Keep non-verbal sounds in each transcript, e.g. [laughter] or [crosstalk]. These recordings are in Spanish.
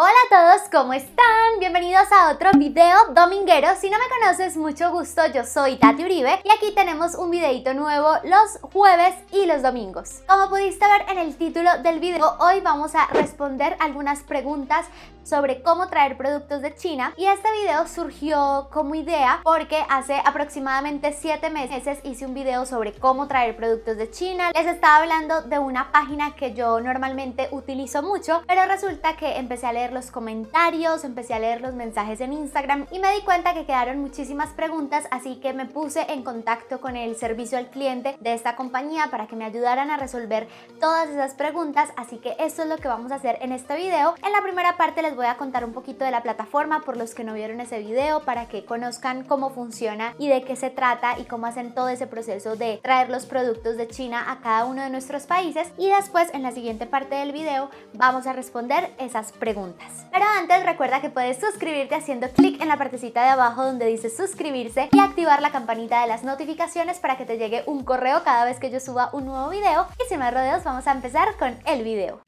Hola a todos, ¿cómo están? Bienvenidos a otro video dominguero. Si no me conoces, mucho gusto, yo soy Tati Uribe y aquí tenemos un videito nuevo los jueves y los domingos. Como pudiste ver en el título del video, hoy vamos a responder algunas preguntas sobre cómo traer productos de China y este video surgió como idea porque hace aproximadamente 7 meses hice un video sobre cómo traer productos de China. Les estaba hablando de una página que yo normalmente utilizo mucho, pero resulta que empecé a leer los comentarios, empecé a leer los mensajes en Instagram y me di cuenta que quedaron muchísimas preguntas, así que me puse en contacto con el servicio al cliente de esta compañía para que me ayudaran a resolver todas esas preguntas, así que eso es lo que vamos a hacer en este video. En la primera parte les voy a contar un poquito de la plataforma por los que no vieron ese video para que conozcan cómo funciona y de qué se trata y cómo hacen todo ese proceso de traer los productos de China a cada uno de nuestros países y después en la siguiente parte del video vamos a responder esas preguntas. Pero antes recuerda que puedes suscribirte haciendo clic en la partecita de abajo donde dice suscribirse y activar la campanita de las notificaciones para que te llegue un correo cada vez que yo suba un nuevo video y sin más rodeos vamos a empezar con el video.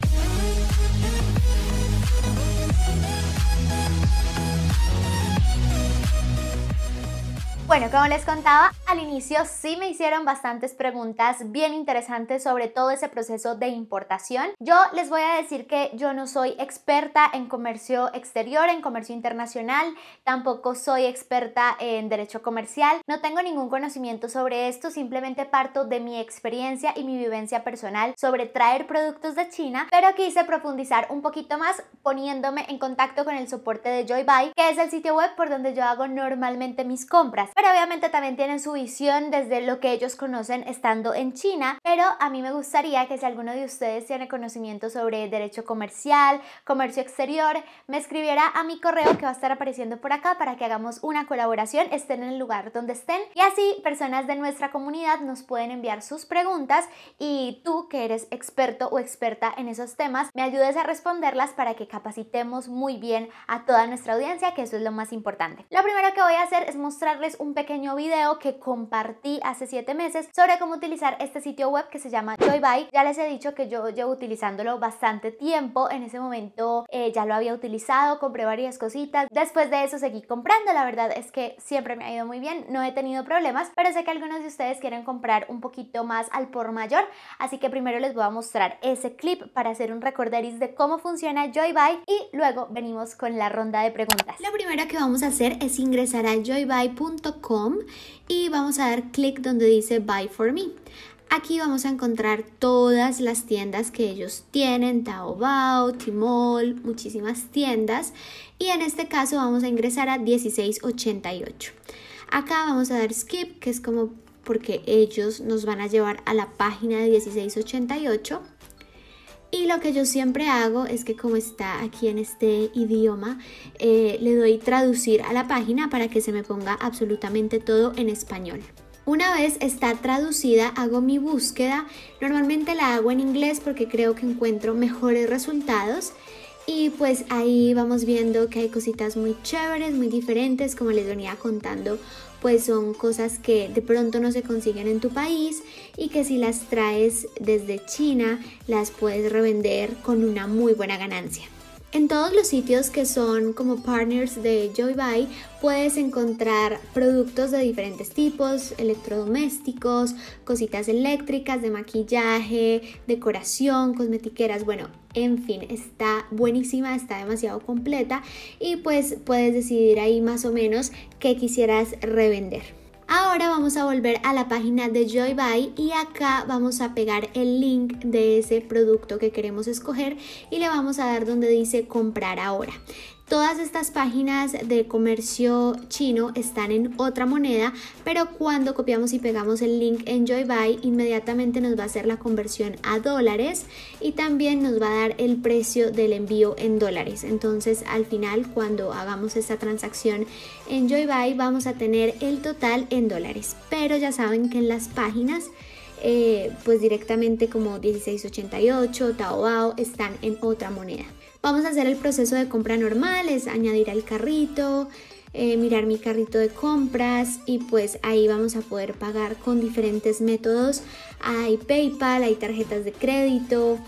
Bueno, como les contaba al inicio, sí me hicieron bastantes preguntas bien interesantes sobre todo ese proceso de importación. Yo les voy a decir que yo no soy experta en comercio exterior, en comercio internacional, tampoco soy experta en derecho comercial, no tengo ningún conocimiento sobre esto, simplemente parto de mi experiencia y mi vivencia personal sobre traer productos de China, pero quise profundizar un poquito más poniéndome en contacto con el soporte de Joybuy, que es el sitio web por donde yo hago normalmente mis compras pero obviamente también tienen su visión desde lo que ellos conocen estando en China, pero a mí me gustaría que si alguno de ustedes tiene conocimiento sobre derecho comercial, comercio exterior, me escribiera a mi correo que va a estar apareciendo por acá para que hagamos una colaboración, estén en el lugar donde estén y así personas de nuestra comunidad nos pueden enviar sus preguntas y tú que eres experto o experta en esos temas, me ayudes a responderlas para que capacitemos muy bien a toda nuestra audiencia, que eso es lo más importante. Lo primero que voy a hacer es mostrarles un pequeño video que compartí hace 7 meses sobre cómo utilizar este sitio web que se llama Joybuy. Ya les he dicho que yo llevo utilizándolo bastante tiempo, en ese momento eh, ya lo había utilizado, compré varias cositas, después de eso seguí comprando, la verdad es que siempre me ha ido muy bien, no he tenido problemas, pero sé que algunos de ustedes quieren comprar un poquito más al por mayor, así que primero les voy a mostrar ese clip para hacer un recorderis de cómo funciona Joybuy y luego venimos con la ronda de preguntas. Lo primero que vamos a hacer es ingresar a joybuy.com y vamos a dar clic donde dice Buy for Me. Aquí vamos a encontrar todas las tiendas que ellos tienen, Taobao, Timol, muchísimas tiendas. Y en este caso vamos a ingresar a 1688. Acá vamos a dar skip, que es como porque ellos nos van a llevar a la página de 1688. Y lo que yo siempre hago es que como está aquí en este idioma, eh, le doy traducir a la página para que se me ponga absolutamente todo en español. Una vez está traducida, hago mi búsqueda. Normalmente la hago en inglés porque creo que encuentro mejores resultados. Y pues ahí vamos viendo que hay cositas muy chéveres, muy diferentes, como les venía contando, pues son cosas que de pronto no se consiguen en tu país y que si las traes desde China las puedes revender con una muy buena ganancia. En todos los sitios que son como partners de Joybuy puedes encontrar productos de diferentes tipos, electrodomésticos, cositas eléctricas, de maquillaje, decoración, cosmetiqueras, bueno, en fin, está buenísima, está demasiado completa y pues puedes decidir ahí más o menos qué quisieras revender. Ahora vamos a volver a la página de JoyBuy y acá vamos a pegar el link de ese producto que queremos escoger y le vamos a dar donde dice comprar ahora. Todas estas páginas de comercio chino están en otra moneda, pero cuando copiamos y pegamos el link en Joybuy, inmediatamente nos va a hacer la conversión a dólares y también nos va a dar el precio del envío en dólares. Entonces, al final, cuando hagamos esta transacción en Joybuy, vamos a tener el total en dólares. Pero ya saben que en las páginas eh, pues directamente como 1688, Taobao, están en otra moneda. Vamos a hacer el proceso de compra normal, es añadir al carrito, eh, mirar mi carrito de compras y pues ahí vamos a poder pagar con diferentes métodos. Hay PayPal, hay tarjetas de crédito,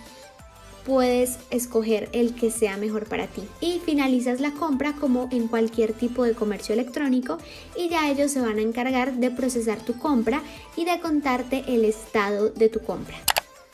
puedes escoger el que sea mejor para ti. Y finalizas la compra como en cualquier tipo de comercio electrónico y ya ellos se van a encargar de procesar tu compra y de contarte el estado de tu compra.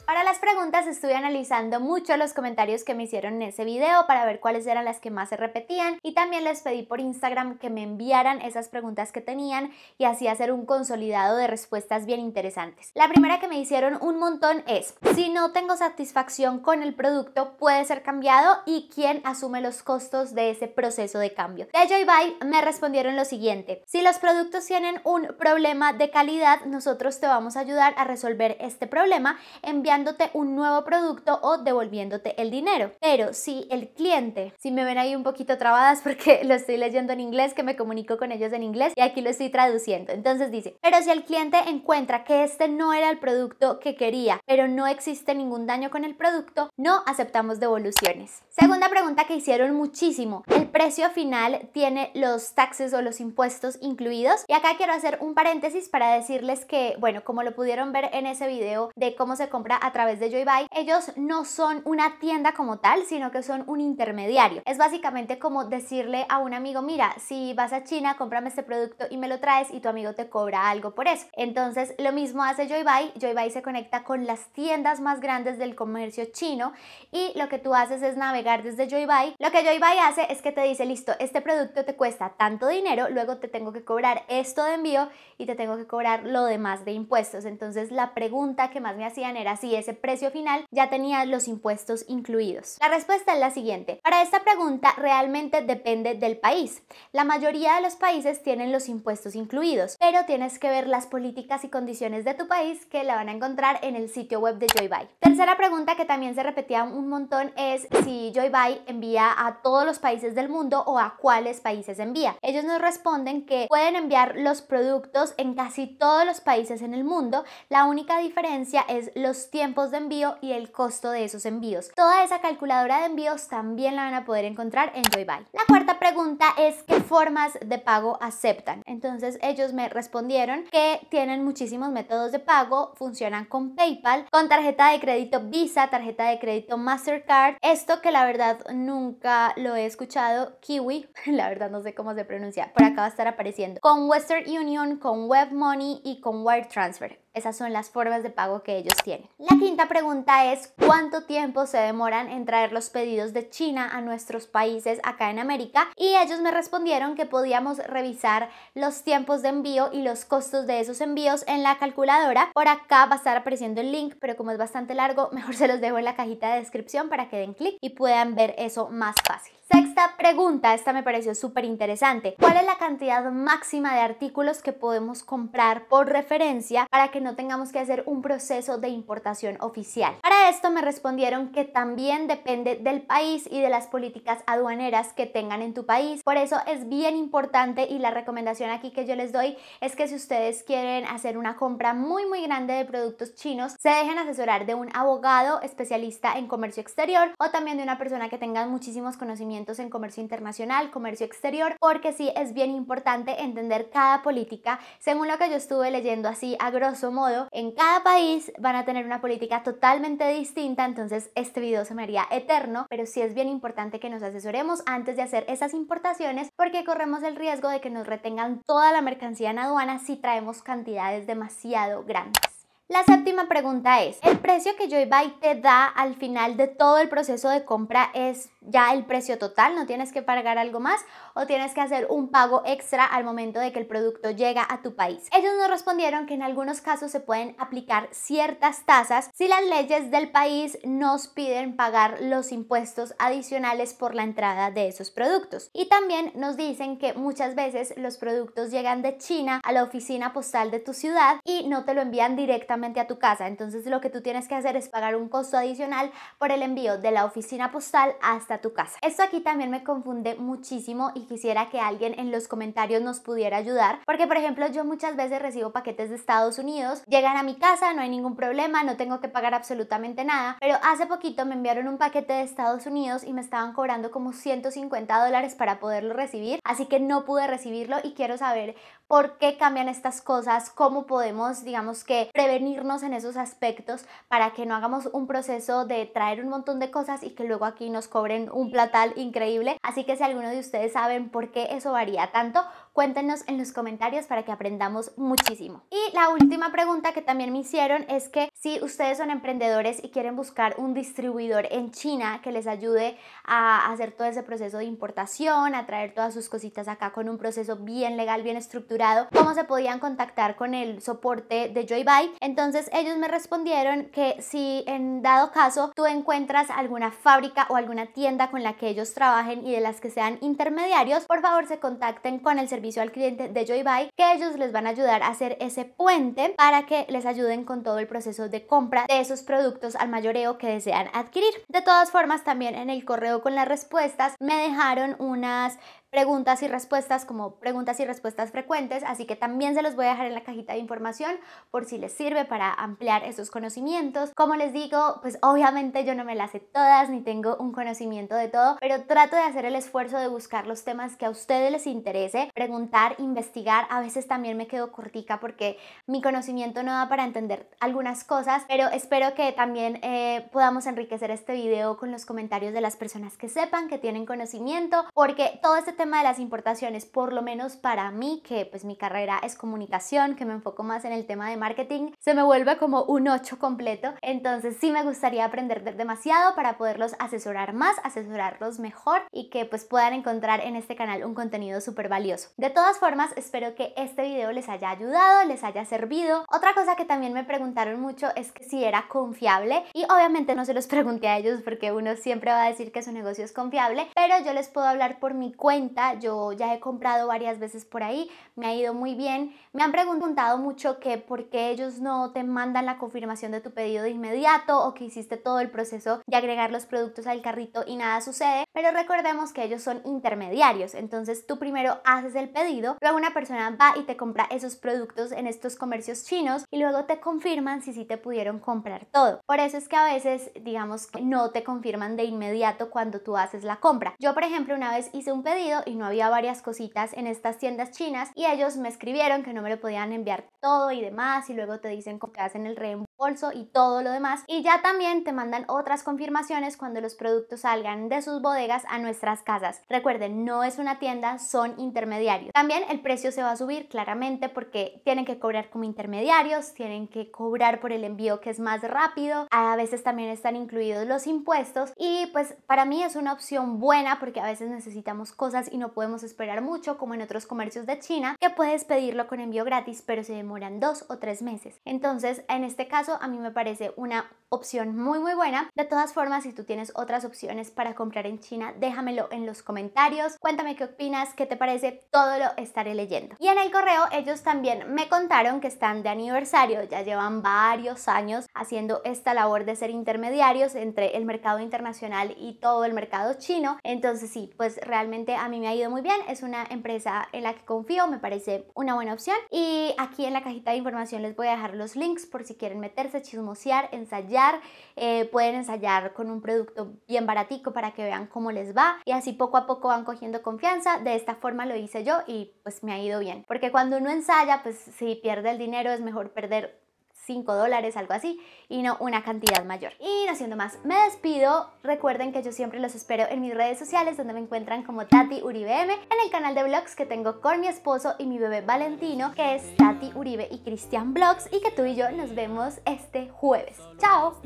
Para las preguntas estuve analizando mucho los comentarios que me hicieron en ese video para ver cuáles eran las que más se repetían y también les pedí por Instagram que me enviaran esas preguntas que tenían y así hacer un consolidado de respuestas bien interesantes. La primera que me hicieron un montón es, si no tengo satisfacción con el producto, puede ser cambiado y quién asume los costos de ese proceso de cambio. De Joybuy me respondieron lo siguiente, si los productos tienen un problema de calidad, nosotros te vamos a ayudar a resolver este problema enviando un nuevo producto o devolviéndote el dinero. Pero si el cliente, si me ven ahí un poquito trabadas [laughs] porque lo estoy leyendo en inglés, que me comunico con ellos en inglés y aquí lo estoy traduciendo. Entonces dice, pero si el cliente encuentra que este no era el producto que quería, pero no existe ningún daño con el producto, no aceptamos devoluciones. Segunda pregunta que hicieron muchísimo, ¿el precio final tiene los taxes o los impuestos incluidos? Y acá quiero hacer un paréntesis para decirles que, bueno, como lo pudieron ver en ese video de cómo se compra a a través de joy Joybuy, ellos no son una tienda como tal, sino que son un intermediario. Es básicamente como decirle a un amigo, mira, si vas a China, cómprame este producto y me lo traes y tu amigo te cobra algo por eso. Entonces, lo mismo hace Joybuy. Joybuy se conecta con las tiendas más grandes del comercio chino y lo que tú haces es navegar desde Joybuy. Lo que Joybuy hace es que te dice, listo, este producto te cuesta tanto dinero, luego te tengo que cobrar esto de envío y te tengo que cobrar lo demás de impuestos. Entonces, la pregunta que más me hacían era si ese precio final ya tenía los impuestos incluidos? La respuesta es la siguiente. Para esta pregunta realmente depende del país. La mayoría de los países tienen los impuestos incluidos, pero tienes que ver las políticas y condiciones de tu país que la van a encontrar en el sitio web de Joybuy. Tercera pregunta que también se repetía un montón es si Joybuy envía a todos los países del mundo o a cuáles países envía. Ellos nos responden que pueden enviar los productos en casi todos los países en el mundo. La única diferencia es los tiempos tiempos de envío y el costo de esos envíos. Toda esa calculadora de envíos también la van a poder encontrar en Joybuy. La cuarta pregunta es qué formas de pago aceptan. Entonces ellos me respondieron que tienen muchísimos métodos de pago, funcionan con PayPal, con tarjeta de crédito Visa, tarjeta de crédito Mastercard. Esto que la verdad nunca lo he escuchado, Kiwi, [laughs] la verdad no sé cómo se pronuncia, por acá va a estar apareciendo. Con Western Union, con Web Money y con Wire Transfer. Esas son las formas de pago que ellos tienen. La quinta pregunta es, ¿cuánto tiempo se demoran en traer los pedidos de China a nuestros países acá en América? Y ellos me respondieron que podíamos revisar los tiempos de envío y los costos de esos envíos en la calculadora. Por acá va a estar apareciendo el link, pero como es bastante largo, [laughs] mejor se los dejo en la cajita de descripción para que den clic y puedan ver eso más fácil. Sexta pregunta, esta me pareció súper interesante. ¿Cuál es la cantidad máxima de artículos que podemos comprar por referencia para que no tengamos que hacer un proceso de importación oficial? Para esto me respondieron que también depende del país y de las políticas aduaneras que tengan en tu país. Por eso es bien importante y la recomendación aquí que yo les doy es que si ustedes quieren hacer una compra muy muy grande de productos chinos, se dejen asesorar de un abogado especialista en comercio exterior o también de una persona que tenga muchísimos conocimientos en comercio internacional, comercio exterior, porque sí es bien importante entender cada política. Según lo que yo estuve leyendo así a grosso modo, en cada país van a tener una política totalmente distinta, entonces este video se me haría eterno, pero sí es bien importante que nos asesoremos antes de hacer esas importaciones porque corremos el riesgo de que nos retengan toda la mercancía en aduana si traemos cantidades demasiado grandes. La séptima pregunta es, ¿el precio que Joybuy te da al final de todo el proceso de compra es ya el precio total, no tienes que pagar algo más o tienes que hacer un pago extra al momento de que el producto llega a tu país. Ellos nos respondieron que en algunos casos se pueden aplicar ciertas tasas si las leyes del país nos piden pagar los impuestos adicionales por la entrada de esos productos. Y también nos dicen que muchas veces los productos llegan de China a la oficina postal de tu ciudad y no te lo envían directamente a tu casa. Entonces lo que tú tienes que hacer es pagar un costo adicional por el envío de la oficina postal hasta tu casa. Esto aquí también me confunde muchísimo y quisiera que alguien en los comentarios nos pudiera ayudar, porque por ejemplo yo muchas veces recibo paquetes de Estados Unidos, llegan a mi casa, no hay ningún problema, no tengo que pagar absolutamente nada, pero hace poquito me enviaron un paquete de Estados Unidos y me estaban cobrando como 150 dólares para poderlo recibir, así que no pude recibirlo y quiero saber por qué cambian estas cosas, cómo podemos, digamos que, prevenirnos en esos aspectos para que no hagamos un proceso de traer un montón de cosas y que luego aquí nos cobren un platal increíble. Así que si alguno de ustedes saben por qué eso varía tanto, Cuéntenos en los comentarios para que aprendamos muchísimo. Y la última pregunta que también me hicieron es que si ustedes son emprendedores y quieren buscar un distribuidor en China que les ayude a hacer todo ese proceso de importación, a traer todas sus cositas acá con un proceso bien legal, bien estructurado, ¿cómo se podían contactar con el soporte de Joybuy? Entonces ellos me respondieron que si en dado caso tú encuentras alguna fábrica o alguna tienda con la que ellos trabajen y de las que sean intermediarios, por favor se contacten con el servicio servicio al cliente de Joybuy que ellos les van a ayudar a hacer ese puente para que les ayuden con todo el proceso de compra de esos productos al mayoreo que desean adquirir. De todas formas, también en el correo con las respuestas me dejaron unas preguntas y respuestas como preguntas y respuestas frecuentes, así que también se los voy a dejar en la cajita de información por si les sirve para ampliar esos conocimientos. Como les digo, pues obviamente yo no me las sé todas ni tengo un conocimiento de todo, pero trato de hacer el esfuerzo de buscar los temas que a ustedes les interese, preguntar, investigar, a veces también me quedo cortica porque mi conocimiento no da para entender algunas cosas, pero espero que también eh, podamos enriquecer este video con los comentarios de las personas que sepan, que tienen conocimiento, porque todo este tema de las importaciones, por lo menos para mí, que pues mi carrera es comunicación, que me enfoco más en el tema de marketing, se me vuelve como un 8 completo. Entonces sí me gustaría aprender demasiado para poderlos asesorar más, asesorarlos mejor y que pues puedan encontrar en este canal un contenido súper valioso. De todas formas, espero que este video les haya ayudado, les haya servido. Otra cosa que también me preguntaron mucho es que si era confiable y obviamente no se los pregunté a ellos porque uno siempre va a decir que su negocio es confiable, pero yo les puedo hablar por mi cuenta yo ya he comprado varias veces por ahí, me ha ido muy bien. Me han preguntado mucho que por qué ellos no te mandan la confirmación de tu pedido de inmediato o que hiciste todo el proceso de agregar los productos al carrito y nada sucede, pero recordemos que ellos son intermediarios, entonces tú primero haces el pedido, luego una persona va y te compra esos productos en estos comercios chinos y luego te confirman si sí te pudieron comprar todo. Por eso es que a veces, digamos, que no te confirman de inmediato cuando tú haces la compra. Yo, por ejemplo, una vez hice un pedido y no había varias cositas en estas tiendas chinas y ellos me escribieron que no me lo podían enviar todo y demás y luego te dicen que hacen el reembolso bolso y todo lo demás. Y ya también te mandan otras confirmaciones cuando los productos salgan de sus bodegas a nuestras casas. Recuerden, no es una tienda, son intermediarios. También el precio se va a subir claramente porque tienen que cobrar como intermediarios, tienen que cobrar por el envío que es más rápido, a veces también están incluidos los impuestos y pues para mí es una opción buena porque a veces necesitamos cosas y no podemos esperar mucho como en otros comercios de China que puedes pedirlo con envío gratis pero se demoran dos o tres meses. Entonces en este caso a mí me parece una opción muy muy buena. De todas formas, si tú tienes otras opciones para comprar en China, déjamelo en los comentarios. Cuéntame qué opinas, qué te parece, todo lo estaré leyendo. Y en el correo ellos también me contaron que están de aniversario, ya llevan varios años haciendo esta labor de ser intermediarios entre el mercado internacional y todo el mercado chino. Entonces sí, pues realmente a mí me ha ido muy bien, es una empresa en la que confío, me parece una buena opción. Y aquí en la cajita de información les voy a dejar los links por si quieren meter meterse, chismosear, ensayar. Eh, pueden ensayar con un producto bien baratico para que vean cómo les va y así poco a poco van cogiendo confianza. De esta forma lo hice yo y pues me ha ido bien. Porque cuando uno ensaya, pues si pierde el dinero es mejor perder 5 dólares, algo así, y no una cantidad mayor. Y no siendo más, me despido. Recuerden que yo siempre los espero en mis redes sociales, donde me encuentran como Tati Uribe M, en el canal de vlogs que tengo con mi esposo y mi bebé Valentino, que es Tati Uribe y Cristian Vlogs, y que tú y yo nos vemos este jueves. ¡Chao!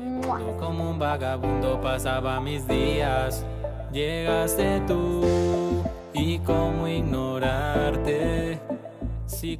Como un vagabundo pasaba mis días, llegaste tú, y cómo ignorarte, si